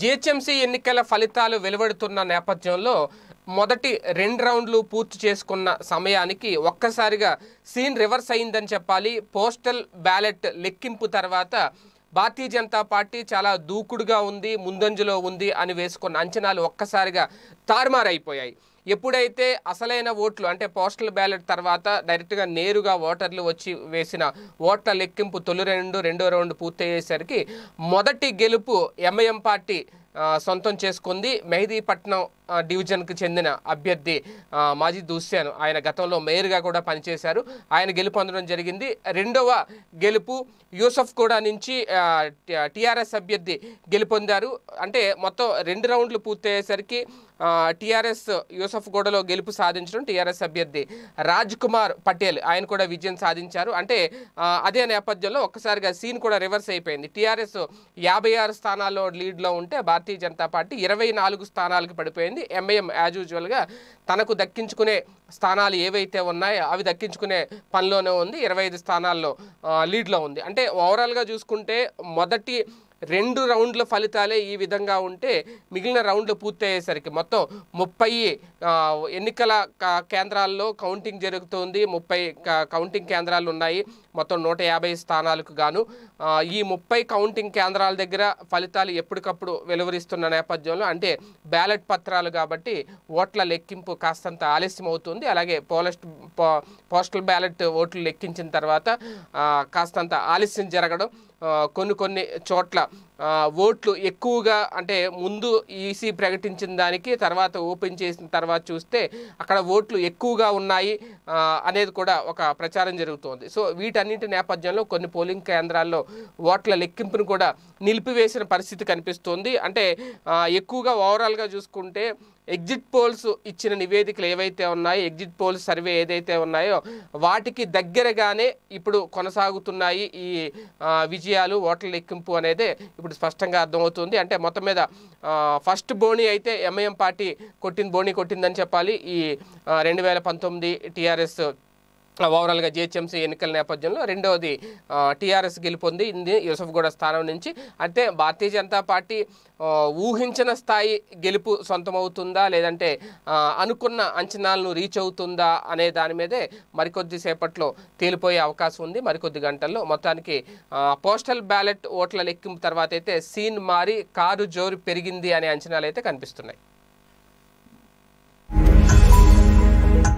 GHMC ఎన్నికల ఫలితాలు వెలువడుతున్న నేపథ్యంలో మొదటి రెండు రౌండ్లు పూర్తి చేసుకున్న సమయానికి ఒక్కసారిగా సీన్ రివర్స్ అయిందని చెప్పాలి పోస్టల్ బ్యాలెట్ లెక్కింపు తర్వాత భారతీయ జనతా పార్టీ చాలా దూకుడుగా ఉంది ముందంజలో ఉంది అని వేసుకున్న అంచనాలు ఒక్కసారిగా తారుమారైపోయాయి ఎప్పుడైతే అసలైన ఓట్లు అంటే పోస్టల్ బ్యాలెట్ తర్వాత డైరెక్ట్గా నేరుగా ఓటర్లు వచ్చి వేసిన ఓట్ల లెక్కింపు తొలి రెండు రెండో రౌండ్ పూర్తయ్యేసరికి మొదటి గెలుపు ఎంఐఎం పార్టీ సొంతం చేసుకుంది మెహదీపట్నం డివిజన్కు చెందిన అభ్యర్థి మాజీ దూస్యాను ఆయన గతంలో మేయర్గా కూడా పనిచేశారు ఆయన గెలుపు అందడం జరిగింది రెండవ గెలుపు యూసఫ్ కూడా నుంచి టిఆర్ఎస్ అభ్యర్థి గెలుపొందారు అంటే మొత్తం రెండు రౌండ్లు పూర్తయ్యేసరికి టీఆర్ఎస్ యూసఫ్ గూడలో గెలుపు సాధించడం టీఆర్ఎస్ అభ్యర్థి రాజ్ కుమార్ పటేల్ ఆయన కూడా విజయం సాధించారు అంటే అదే నేపథ్యంలో ఒక్కసారిగా సీన్ కూడా రివర్స్ అయిపోయింది టీఆర్ఎస్ యాభై ఆరు స్థానాల్లో లీడ్లో ఉంటే భారతీయ జనతా పార్టీ ఇరవై నాలుగు స్థానాలకు పడిపోయింది జరిగింది ఎంఐఎం యాజ్ యూజువల్గా తనకు దక్కించుకునే స్థానాలు ఏవైతే ఉన్నాయో అవి దక్కించుకునే పనిలోనే ఉంది ఇరవై ఐదు స్థానాల్లో లీడ్లో ఉంది అంటే ఓవరాల్గా చూసుకుంటే మొదటి రెండు రౌండ్ల ఫలితాలే ఈ విధంగా ఉంటే మిగిలిన రౌండ్లు పూర్తయ్యేసరికి మొత్తం ముప్పై ఎన్నికల కేంద్రాల్లో కౌంటింగ్ జరుగుతుంది ముప్పై కౌంటింగ్ కేంద్రాలు ఉన్నాయి మొత్తం నూట యాభై స్థానాలకు గాను ఈ ముప్పై కౌంటింగ్ కేంద్రాల దగ్గర ఫలితాలు ఎప్పటికప్పుడు వెలువరిస్తున్న నేపథ్యంలో అంటే బ్యాలెట్ పత్రాలు కాబట్టి ఓట్ల లెక్కింపు కాస్తంత ఆలస్యం అవుతుంది అలాగే పోలస్ట్ పోస్టల్ బ్యాలెట్ ఓట్లు లెక్కించిన తర్వాత కాస్తంత ఆలస్యం జరగడం కొన్ని కొన్ని చోట్ల ఓట్లు ఎక్కువగా అంటే ముందు ఈసీ ప్రకటించిన దానికి తర్వాత ఓపెన్ చేసిన తర్వాత చూస్తే అక్కడ ఓట్లు ఎక్కువగా ఉన్నాయి అనేది కూడా ఒక ప్రచారం జరుగుతోంది సో వీటన్నింటి నేపథ్యంలో కొన్ని పోలింగ్ కేంద్రాల్లో ఓట్ల లెక్కింపును కూడా నిలిపివేసిన పరిస్థితి కనిపిస్తోంది అంటే ఎక్కువగా ఓవరాల్గా చూసుకుంటే ఎగ్జిట్ పోల్స్ ఇచ్చిన నివేదికలు ఏవైతే ఉన్నాయో ఎగ్జిట్ పోల్స్ సర్వే ఏదైతే ఉన్నాయో వాటికి దగ్గరగానే ఇప్పుడు కొనసాగుతున్నాయి ఈ విజయాలు ఓట్ల లెక్కింపు అనేది ఇప్పుడు స్పష్టంగా అర్థమవుతుంది అంటే మొత్తం మీద ఫస్ట్ బోణి అయితే ఎంఐఎం పార్టీ కొట్టింది బోణి కొట్టిందని చెప్పాలి ఈ రెండు వేల పంతొమ్మిది టీఆర్ఎస్ ఓవరాల్గా జిహెచ్ఎంసీ ఎన్నికల నేపథ్యంలో రెండవది టీఆర్ఎస్ గెలుపొంది యూసఫ్గూడ స్థానం నుంచి అయితే భారతీయ జనతా పార్టీ ఊహించిన స్థాయి గెలుపు సొంతమవుతుందా లేదంటే అనుకున్న అంచనాలను రీచ్ అవుతుందా అనే దాని మీదే మరికొద్ది సేపట్లో తేలిపోయే అవకాశం ఉంది మరికొద్ది గంటల్లో మొత్తానికి పోస్టల్ బ్యాలెట్ ఓట్ల లెక్కింపు తర్వాత అయితే సీన్ మారి కారు జోరు పెరిగింది అనే అంచనాలు అయితే కనిపిస్తున్నాయి